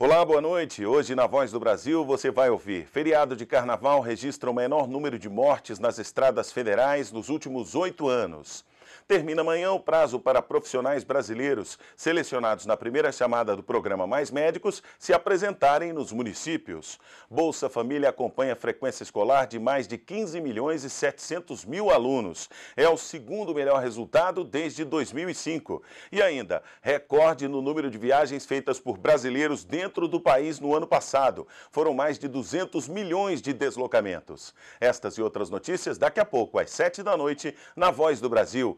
Olá, boa noite. Hoje na Voz do Brasil você vai ouvir: feriado de carnaval registra o menor número de mortes nas estradas federais nos últimos oito anos. Termina amanhã o prazo para profissionais brasileiros selecionados na primeira chamada do programa Mais Médicos se apresentarem nos municípios. Bolsa Família acompanha a frequência escolar de mais de 15 milhões e 700 mil alunos. É o segundo melhor resultado desde 2005. E ainda, recorde no número de viagens feitas por brasileiros dentro do país no ano passado. Foram mais de 200 milhões de deslocamentos. Estas e outras notícias daqui a pouco, às 7 da noite, na Voz do Brasil